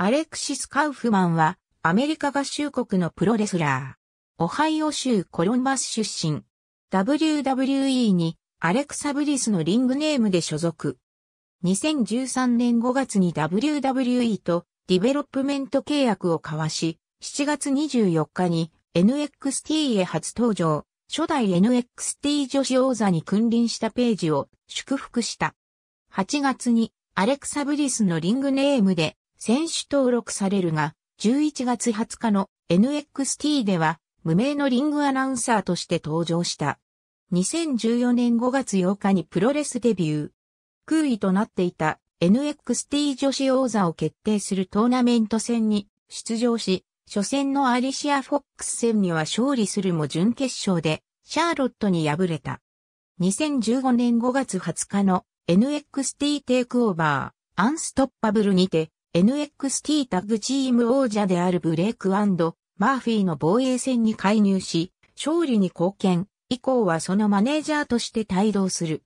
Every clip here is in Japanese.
アレクシス・カウフマンは、アメリカ合衆国のプロレスラー。オハイオ州コロンバス出身。WWE に、アレクサ・ブリスのリングネームで所属。2013年5月に WWE とディベロップメント契約を交わし、7月24日に NXT へ初登場、初代 NXT 女子王座に君臨したページを祝福した。8月にアレクサ・ブリスのリングネームで選手登録されるが、11月20日の NXT では無名のリングアナウンサーとして登場した。2014年5月8日にプロレスデビュー。空位となっていた NXT 女子王座を決定するトーナメント戦に出場し、初戦のアリシア・フォックス戦には勝利するも準決勝でシャーロットに敗れた。2015年5月20日の NXT テイクオーバーアンストッパブルにて NXT タッグチーム王者であるブレイクマーフィーの防衛戦に介入し、勝利に貢献、以降はそのマネージャーとして帯同する。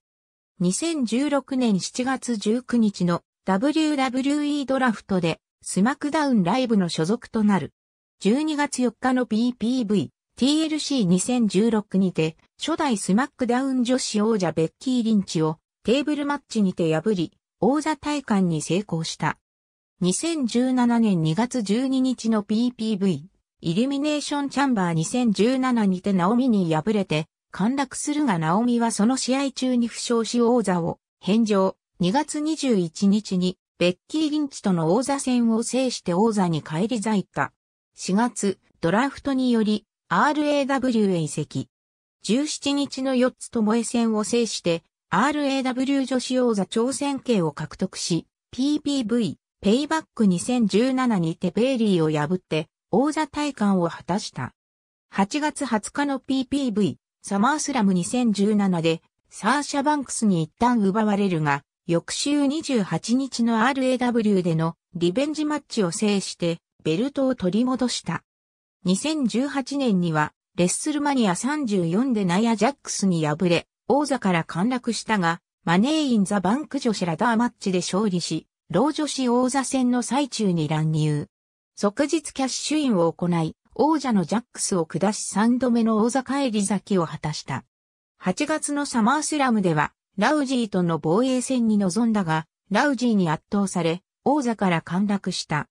2016年7月19日の WWE ドラフトでスマクダウンライブの所属となる。12月4日の PPV、TLC2016 にて初代スマックダウン女子王者ベッキー・リンチをテーブルマッチにて破り、王座体感に成功した。2017年2月12日の PPV、イルミネーションチャンバー2017にてナオミに敗れて、陥落するがナオミはその試合中に負傷し王座を返上。2月21日にベッキー・リンチとの王座戦を制して王座に返り咲いた。4月、ドラフトにより RAW へ移籍。17日の4つともえ戦を制して RAW 女子王座挑戦権を獲得し、PPV ペイバック2017にてベイリーを破って王座体感を果たした。8月20日の PPV サマースラム2017でサーシャバンクスに一旦奪われるが、翌週28日の RAW でのリベンジマッチを制してベルトを取り戻した。2018年にはレッスルマニア34でナイア・ジャックスに敗れ、王座から陥落したが、マネー・イン・ザ・バンク女子ラダーマッチで勝利し、老女子王座戦の最中に乱入。即日キャッシュインを行い、王者のジャックスを下し3度目の王座返り咲きを果たした。8月のサマースラムでは、ラウジーとの防衛戦に臨んだが、ラウジーに圧倒され、王座から陥落した。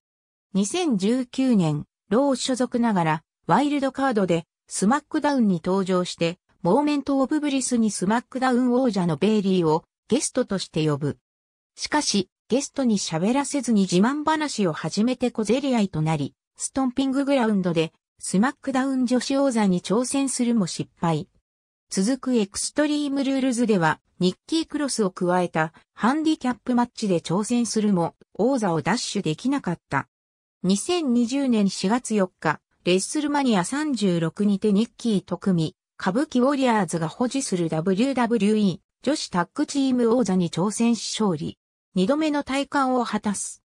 2019年、老所属ながら、ワイルドカードで、スマックダウンに登場して、モーメント・オブ・ブリスにスマックダウン王者のベイリーをゲストとして呼ぶ。しかし、ゲストに喋らせずに自慢話を始めて小競り合いとなり、ストンピンググラウンドでスマックダウン女子王座に挑戦するも失敗。続くエクストリームルールズでは、ニッキークロスを加えたハンディキャップマッチで挑戦するも、王座を奪取できなかった。2020年4月4日、レッスルマニア36にてニッキー特組歌舞伎ウォリアーズが保持する WWE 女子タッグチーム王座に挑戦し勝利。二度目の体感を果たす。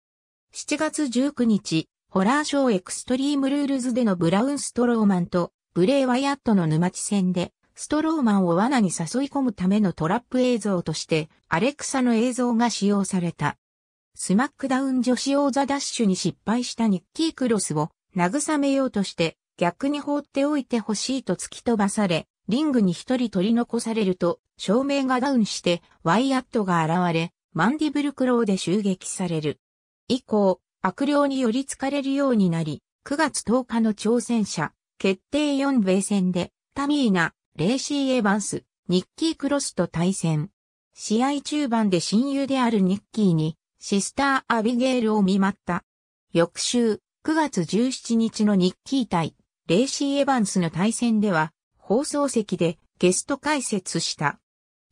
7月19日、ホラーショーエクストリームルールズでのブラウン・ストローマンとブレイ・ワイアットの沼地戦で、ストローマンを罠に誘い込むためのトラップ映像として、アレクサの映像が使用された。スマックダウン女子王座ダッシュに失敗したニッキー・クロスを慰めようとして、逆に放っておいてほしいと突き飛ばされ、リングに一人取り残されると、照明がダウンして、ワイアットが現れ、マンディブルクローで襲撃される。以降、悪霊に寄りかれるようになり、9月10日の挑戦者、決定4米戦で、タミーナ、レイシー・エヴァンス、ニッキー・クロスと対戦。試合中盤で親友であるニッキーに、シスター・アビゲールを見舞った。翌週、9月17日のニッキー対、レイシー・エヴァンスの対戦では、放送席でゲスト解説した。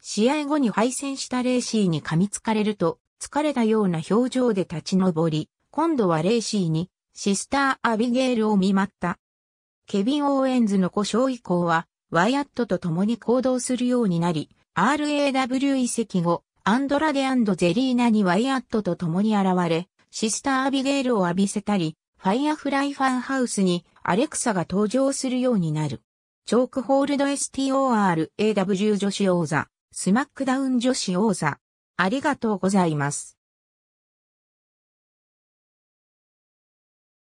試合後に敗戦したレーシーに噛みつかれると、疲れたような表情で立ち上り、今度はレーシーに、シスター・アビゲールを見舞った。ケビン・オーエンズの故障以降は、ワイアットと共に行動するようになり、RAW 移籍後、アンドラデゼリーナにワイアットと共に現れ、シスター・アビゲールを浴びせたり、ファイアフライファンハウスにアレクサが登場するようになる。チョークホールド STORAW 女子王座。スマックダウン女子王座。ありがとうございます。